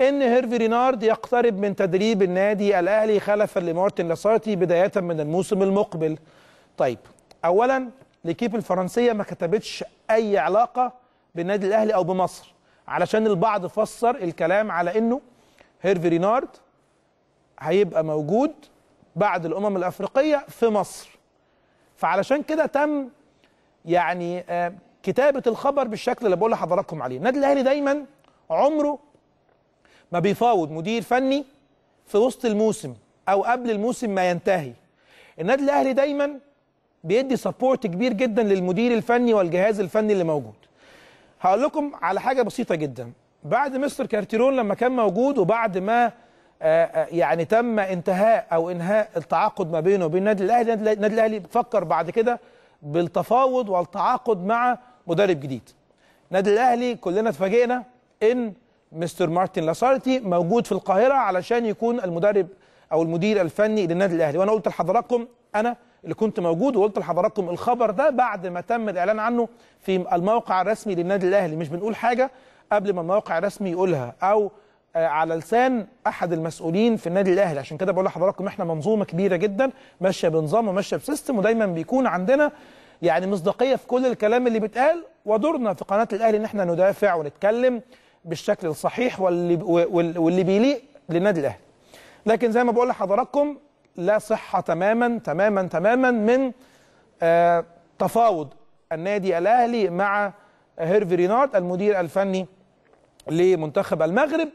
ان هيرفي رينارد يقترب من تدريب النادي الاهلي خلفا لمارتن لاسارتي بدايه من الموسم المقبل. طيب اولا لكيب الفرنسيه ما كتبتش اي علاقه بالنادي الاهلي او بمصر علشان البعض فسر الكلام على انه هيرفي رينارد هيبقى موجود بعد الامم الافريقيه في مصر. فعلشان كده تم يعني آه، كتابه الخبر بالشكل اللي بقول لحضراتكم عليه، النادي الاهلي دايما عمره ما بيفاوض مدير فني في وسط الموسم او قبل الموسم ما ينتهي النادي الاهلي دايما بيدي سبورت كبير جدا للمدير الفني والجهاز الفني اللي موجود هقول لكم على حاجه بسيطه جدا بعد مستر كارتيرون لما كان موجود وبعد ما آه، آه، يعني تم انتهاء او انهاء التعاقد ما بينه وبين النادي الاهلي النادي الاهلي فكر بعد كده بالتفاوض والتعاقد مع مدرب جديد النادي الاهلي كلنا اتفاجئنا ان مستر مارتن لاسارتي موجود في القاهره علشان يكون المدرب او المدير الفني للنادي الاهلي وانا قلت لحضراتكم انا اللي كنت موجود وقلت لحضراتكم الخبر ده بعد ما تم الاعلان عنه في الموقع الرسمي للنادي الاهلي مش بنقول حاجه قبل ما الموقع الرسمي يقولها او آه، على لسان احد المسؤولين في النادي الاهلي عشان كده بقول لحضراتكم احنا منظومه كبيره جدا ماشيه بنظام وماشيه بسيستم ودايما بيكون عندنا يعني مصداقيه في كل الكلام اللي بيتقال ودورنا في قناه الاهلي ان احنا ندافع ونتكلم بالشكل الصحيح واللي واللي بيليق للنادي الاهلي لكن زي ما بقول لحضراتكم لا صحه تماما تماما تماما من آه، تفاوض النادي الاهلي مع هيرفي رينارد المدير الفني لمنتخب المغرب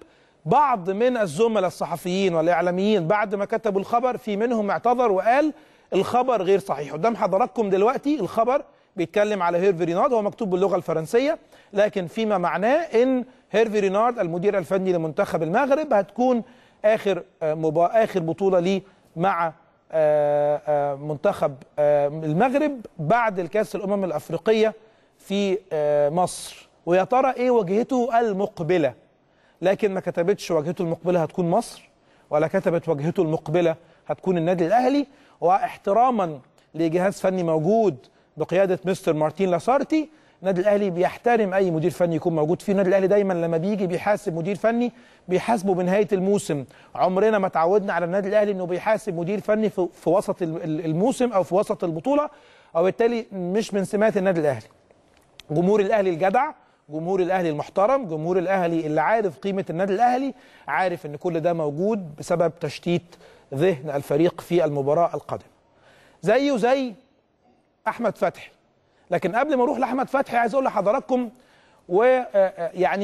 بعض من الزملاء الصحفيين والاعلاميين بعد ما كتبوا الخبر في منهم اعتذر وقال الخبر غير صحيح قدام حضراتكم دلوقتي الخبر بيتكلم على هيرفي رينارد هو مكتوب باللغه الفرنسيه لكن فيما معناه ان هيرفي رينارد المدير الفني لمنتخب المغرب هتكون اخر آه، مبا... اخر بطوله ليه مع آه، آه، منتخب المغرب بعد الكاس الامم الافريقيه في مصر ويا ترى ايه وجهته المقبله لكن ما كتبتش وجهته المقبله هتكون مصر ولا كتبت وجهته المقبله هتكون النادي الاهلي واحتراما لجهاز فني موجود بقياده مستر مارتين لاسارتي النادي الاهلي بيحترم اي مدير فني يكون موجود فيه النادي الاهلي دايما لما بيجي بيحاسب مدير فني بيحاسبه بنهايه الموسم عمرنا ما تعودنا على النادي الاهلي انه بيحاسب مدير فني في, وسط الموسم او في وسط البطوله او بالتالي مش من سمات النادي الاهلي جمهور الاهلي الجدع جمهور الاهلي المحترم جمهور الاهلي اللي عارف قيمه النادي الاهلي عارف ان كل ده موجود بسبب تشتيت ذهن الفريق في المباراه القادمه زيه زي احمد فتحي لكن قبل ما اروح لاحمد فتحي عايز اقول لحضراتكم ويعني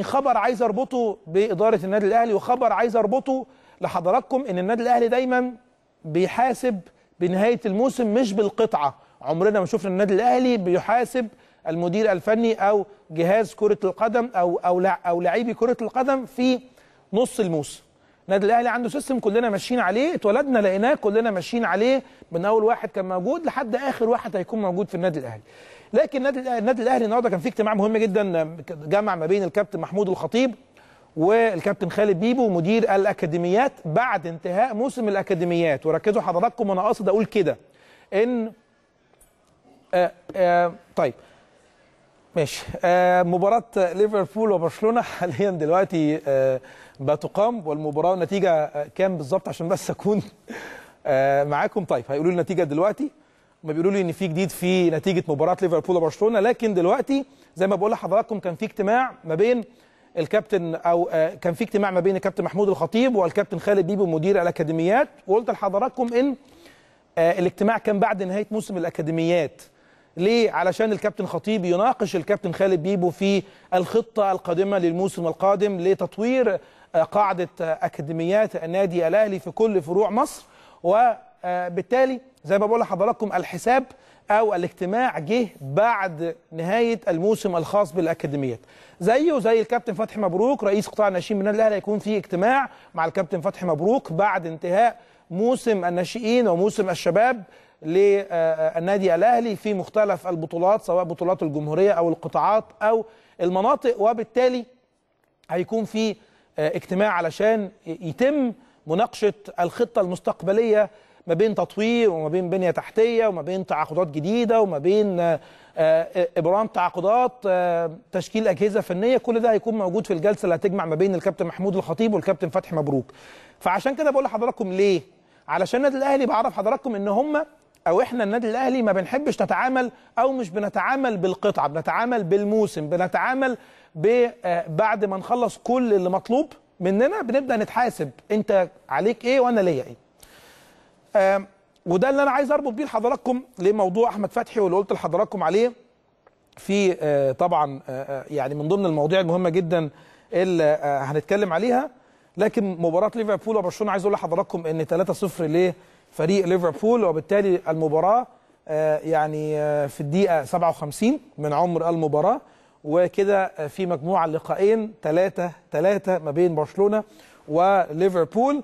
آه، آه، خبر عايز اربطه باداره النادي الاهلي وخبر عايز اربطه لحضراتكم ان النادي الاهلي دايما بيحاسب بنهايه الموسم مش بالقطعه عمرنا ما شفنا النادي الاهلي بيحاسب المدير الفني او جهاز كره القدم او او او لعيبي كره القدم في نص الموسم النادي الاهلي عنده سيستم كلنا ماشيين عليه اتولدنا لقيناه كلنا ماشيين عليه من اول واحد كان موجود لحد اخر واحد هيكون موجود في النادي الاهلي لكن النادي الاهلي النهارده كان في اجتماع مهم جدا جمع ما بين الكابتن محمود الخطيب والكابتن خالد بيبو مدير الاكاديميات بعد انتهاء موسم الاكاديميات وركزوا حضراتكم انا قاصد اقول كده ان آآ آه، آآ آه، طيب ماشي آه، مباراة ليفربول وبرشلونة حاليا دلوقتي بتقام والمباراة النتيجه كام بالظبط عشان بس أكون معاكم طيب هيقولوا لي النتيجة دلوقتي ما بيقولوا لي ان في جديد في نتيجه مباراه ليفربول وبرشلونه لكن دلوقتي زي ما بقول لحضراتكم كان في اجتماع ما بين الكابتن او آه، كان في اجتماع ما بين الكابتن محمود الخطيب والكابتن خالد بيبو مدير الاكاديميات وقلت لحضراتكم ان آه، الاجتماع كان بعد نهايه موسم الاكاديميات ليه؟ علشان الكابتن خطيب يناقش الكابتن خالد بيبو في الخطه القادمه للموسم القادم لتطوير آه، قاعده اكاديميات النادي الاهلي في كل فروع مصر وبالتالي زي ما بقول لحضراتكم الحساب او الاجتماع جه بعد نهايه الموسم الخاص بالاكاديميات زيه وزي الكابتن فتحي مبروك رئيس قطاع الناشئين من الاهلي هيكون في اجتماع مع الكابتن فتحي مبروك بعد انتهاء موسم الناشئين وموسم الشباب للنادي الاهلي في مختلف البطولات سواء بطولات الجمهوريه او القطاعات او المناطق وبالتالي هيكون في اجتماع علشان يتم مناقشه الخطه المستقبليه ما بين تطوير وما بين بنيه تحتيه وما بين تعاقدات جديده وما بين آه، آه، ابرام تعاقدات آه، تشكيل اجهزه فنيه كل ده هيكون موجود في الجلسه اللي هتجمع ما بين الكابتن محمود الخطيب والكابتن فتحي مبروك فعشان كده بقول لحضراتكم ليه علشان النادي الاهلي بعرف حضراتكم ان هم او احنا النادي الاهلي ما بنحبش نتعامل او مش بنتعامل بالقطعه بنتعامل بالموسم بنتعامل بعد ما نخلص كل اللي مطلوب مننا بنبدا نتحاسب انت عليك ايه وانا ليا ايه وده اللي انا عايز اربط بيه لحضراتكم لموضوع احمد فتحي واللي قلت لحضراتكم عليه في آه، طبعا آه، آه، يعني من ضمن المواضيع المهمه جدا اللي هنتكلم عليها لكن مباراه ليفربول وبرشلونه عايز اقول لحضراتكم ان 3-0 لفريق ليفربول وبالتالي المباراه يعني في الدقيقه 57 من عمر المباراه وكده في مجموعه لقائين 3 3 ما بين برشلونه وليفربول